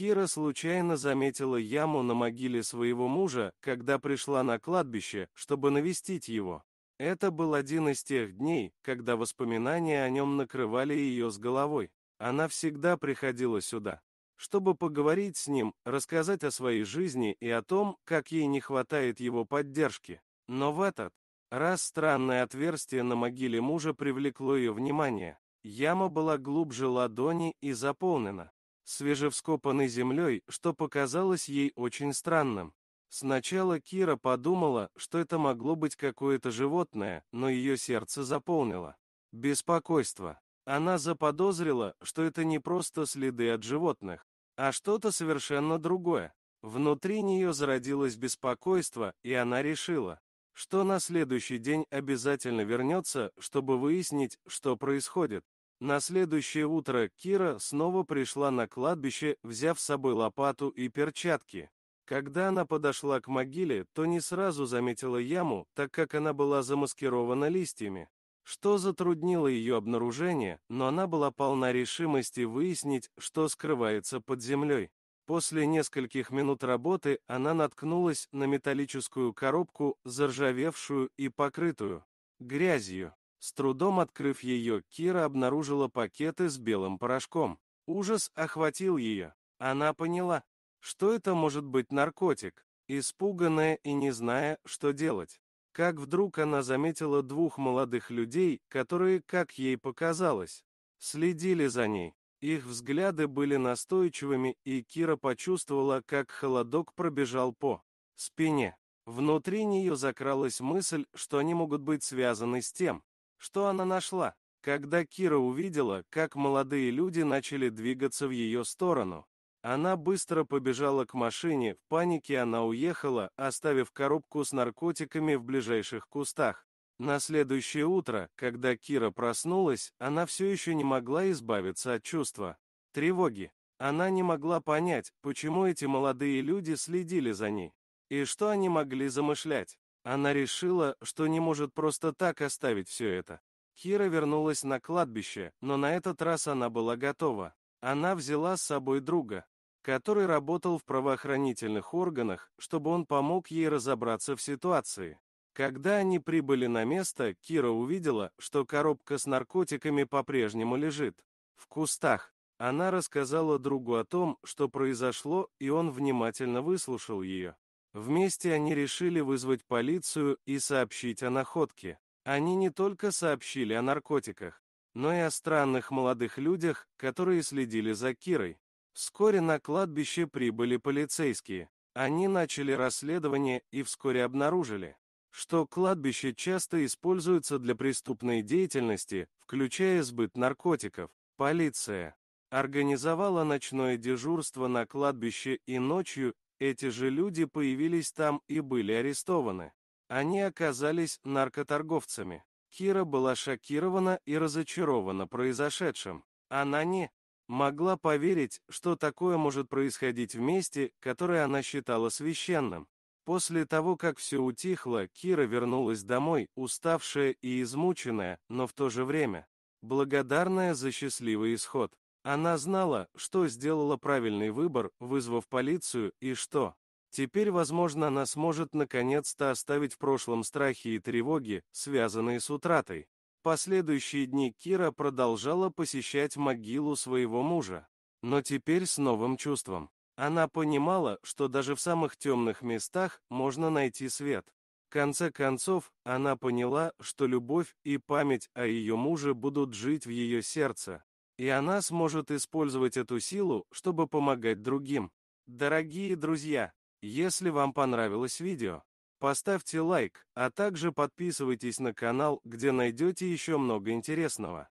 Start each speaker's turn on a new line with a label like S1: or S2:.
S1: Кира случайно заметила яму на могиле своего мужа, когда пришла на кладбище, чтобы навестить его. Это был один из тех дней, когда воспоминания о нем накрывали ее с головой. Она всегда приходила сюда, чтобы поговорить с ним, рассказать о своей жизни и о том, как ей не хватает его поддержки. Но в этот раз странное отверстие на могиле мужа привлекло ее внимание. Яма была глубже ладони и заполнена свежевскопанной землей, что показалось ей очень странным. Сначала Кира подумала, что это могло быть какое-то животное, но ее сердце заполнило. Беспокойство. Она заподозрила, что это не просто следы от животных, а что-то совершенно другое. Внутри нее зародилось беспокойство, и она решила, что на следующий день обязательно вернется, чтобы выяснить, что происходит. На следующее утро Кира снова пришла на кладбище, взяв с собой лопату и перчатки. Когда она подошла к могиле, то не сразу заметила яму, так как она была замаскирована листьями, что затруднило ее обнаружение, но она была полна решимости выяснить, что скрывается под землей. После нескольких минут работы она наткнулась на металлическую коробку, заржавевшую и покрытую грязью. С трудом открыв ее, Кира обнаружила пакеты с белым порошком. Ужас охватил ее. Она поняла, что это может быть наркотик, испуганная и не зная, что делать. Как вдруг она заметила двух молодых людей, которые, как ей показалось, следили за ней. Их взгляды были настойчивыми, и Кира почувствовала, как холодок пробежал по спине. Внутри нее закралась мысль, что они могут быть связаны с тем, что она нашла, когда Кира увидела, как молодые люди начали двигаться в ее сторону? Она быстро побежала к машине, в панике она уехала, оставив коробку с наркотиками в ближайших кустах. На следующее утро, когда Кира проснулась, она все еще не могла избавиться от чувства тревоги. Она не могла понять, почему эти молодые люди следили за ней. И что они могли замышлять? Она решила, что не может просто так оставить все это. Кира вернулась на кладбище, но на этот раз она была готова. Она взяла с собой друга, который работал в правоохранительных органах, чтобы он помог ей разобраться в ситуации. Когда они прибыли на место, Кира увидела, что коробка с наркотиками по-прежнему лежит. В кустах. Она рассказала другу о том, что произошло, и он внимательно выслушал ее. Вместе они решили вызвать полицию и сообщить о находке. Они не только сообщили о наркотиках, но и о странных молодых людях, которые следили за Кирой. Вскоре на кладбище прибыли полицейские. Они начали расследование и вскоре обнаружили, что кладбище часто используется для преступной деятельности, включая сбыт наркотиков. Полиция организовала ночное дежурство на кладбище и ночью, эти же люди появились там и были арестованы. Они оказались наркоторговцами. Кира была шокирована и разочарована произошедшим. Она не могла поверить, что такое может происходить в месте, которое она считала священным. После того, как все утихло, Кира вернулась домой, уставшая и измученная, но в то же время благодарная за счастливый исход. Она знала, что сделала правильный выбор, вызвав полицию, и что. Теперь, возможно, она сможет наконец-то оставить в прошлом страхи и тревоги, связанные с утратой. Последующие дни Кира продолжала посещать могилу своего мужа. Но теперь с новым чувством. Она понимала, что даже в самых темных местах можно найти свет. В конце концов, она поняла, что любовь и память о ее муже будут жить в ее сердце, и она сможет использовать эту силу, чтобы помогать другим. Дорогие друзья, если вам понравилось видео, поставьте лайк, а также подписывайтесь на канал, где найдете еще много интересного.